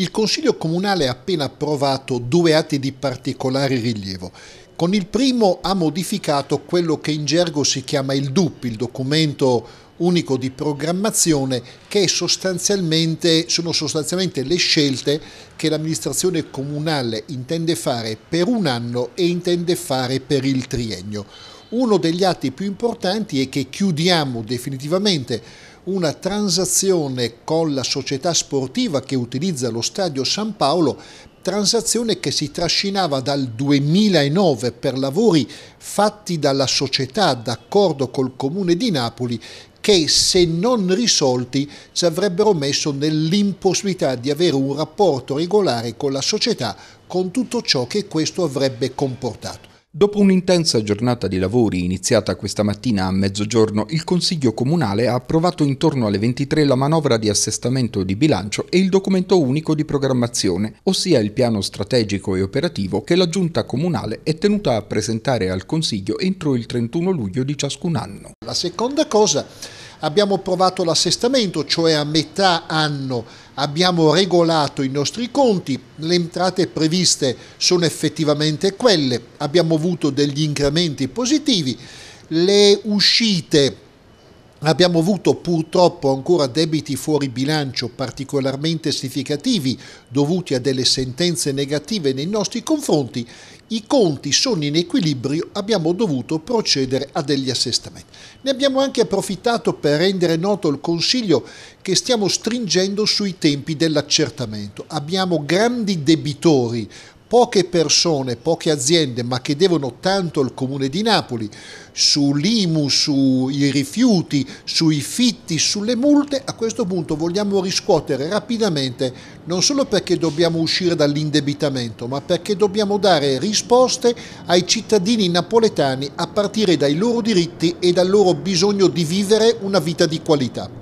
il Consiglio Comunale ha appena approvato due atti di particolare rilievo. Con il primo ha modificato quello che in gergo si chiama il DUP, il documento unico di programmazione, che sostanzialmente, sono sostanzialmente le scelte che l'amministrazione comunale intende fare per un anno e intende fare per il triennio. Uno degli atti più importanti è che chiudiamo definitivamente una transazione con la società sportiva che utilizza lo Stadio San Paolo, transazione che si trascinava dal 2009 per lavori fatti dalla società d'accordo col comune di Napoli che se non risolti ci avrebbero messo nell'impossibilità di avere un rapporto regolare con la società con tutto ciò che questo avrebbe comportato. Dopo un'intensa giornata di lavori iniziata questa mattina a mezzogiorno, il Consiglio Comunale ha approvato intorno alle 23 la manovra di assestamento di bilancio e il documento unico di programmazione, ossia il piano strategico e operativo che la Giunta Comunale è tenuta a presentare al Consiglio entro il 31 luglio di ciascun anno. La seconda cosa abbiamo provato l'assestamento, cioè a metà anno abbiamo regolato i nostri conti, le entrate previste sono effettivamente quelle, abbiamo avuto degli incrementi positivi, le uscite Abbiamo avuto purtroppo ancora debiti fuori bilancio particolarmente significativi dovuti a delle sentenze negative nei nostri confronti, i conti sono in equilibrio, abbiamo dovuto procedere a degli assestamenti. Ne abbiamo anche approfittato per rendere noto il Consiglio che stiamo stringendo sui tempi dell'accertamento. Abbiamo grandi debitori poche persone, poche aziende, ma che devono tanto al comune di Napoli, sull'IMU, sui rifiuti, sui fitti, sulle multe, a questo punto vogliamo riscuotere rapidamente, non solo perché dobbiamo uscire dall'indebitamento, ma perché dobbiamo dare risposte ai cittadini napoletani a partire dai loro diritti e dal loro bisogno di vivere una vita di qualità.